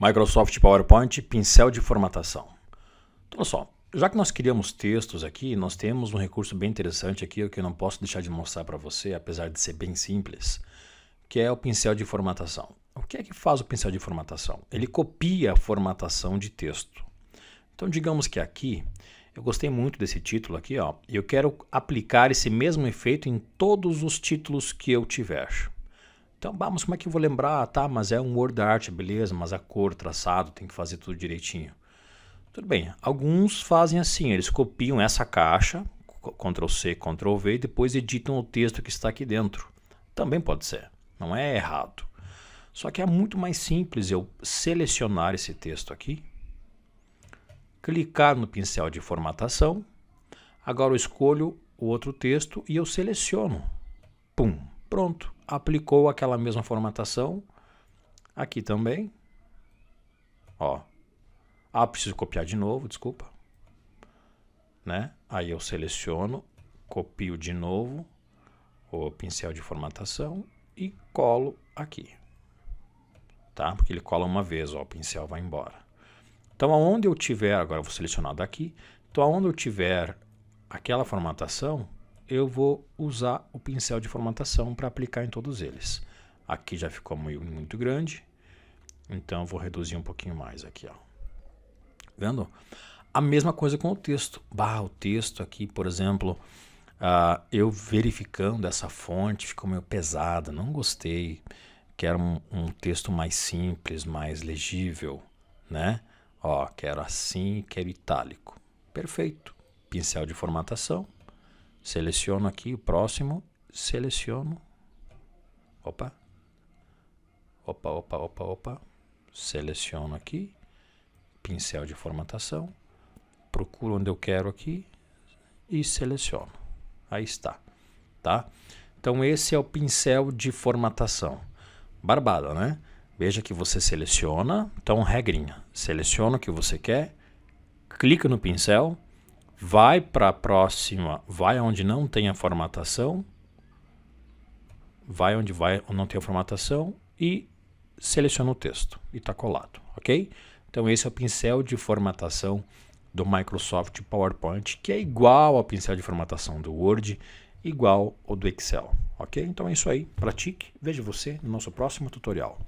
Microsoft PowerPoint, pincel de formatação. Então, olha só, já que nós criamos textos aqui, nós temos um recurso bem interessante aqui que eu não posso deixar de mostrar para você, apesar de ser bem simples, que é o pincel de formatação. O que é que faz o pincel de formatação? Ele copia a formatação de texto. Então, digamos que aqui, eu gostei muito desse título aqui, ó, eu quero aplicar esse mesmo efeito em todos os títulos que eu tiver. Então, bah, mas como é que eu vou lembrar? Tá, mas é um word art, beleza, mas a cor, traçado, tem que fazer tudo direitinho. Tudo bem, alguns fazem assim, eles copiam essa caixa, Ctrl-C, Ctrl-V, e depois editam o texto que está aqui dentro. Também pode ser, não é errado. Só que é muito mais simples eu selecionar esse texto aqui, clicar no pincel de formatação, agora eu escolho o outro texto e eu seleciono. Pum, Pronto, aplicou aquela mesma formatação. Aqui também. Ó. Ah, preciso copiar de novo, desculpa. Né? Aí eu seleciono, copio de novo o pincel de formatação e colo aqui. Tá? Porque ele cola uma vez, ó, o pincel vai embora. Então, aonde eu tiver, agora eu vou selecionar daqui, então aonde eu tiver aquela formatação, eu vou usar o pincel de formatação para aplicar em todos eles. Aqui já ficou muito grande, então vou reduzir um pouquinho mais aqui, ó. Vendo? A mesma coisa com o texto. Bah, o texto aqui, por exemplo, uh, eu verificando essa fonte ficou meio pesada, não gostei. Quero um, um texto mais simples, mais legível, né? Ó, quero assim, quero itálico. Perfeito. Pincel de formatação, Seleciono aqui o próximo. Seleciono. Opa. Opa, opa, opa, opa. Seleciono aqui. Pincel de formatação. Procuro onde eu quero aqui. E seleciono. Aí está. Tá? Então esse é o pincel de formatação. Barbada, né? Veja que você seleciona. Então regrinha. Seleciona o que você quer. Clica no pincel vai para a próxima, vai onde não tem a formatação, vai onde vai não tem a formatação e seleciona o texto e está colado, ok? Então esse é o pincel de formatação do Microsoft PowerPoint, que é igual ao pincel de formatação do Word, igual ao do Excel, ok? Então é isso aí, pratique, vejo você no nosso próximo tutorial.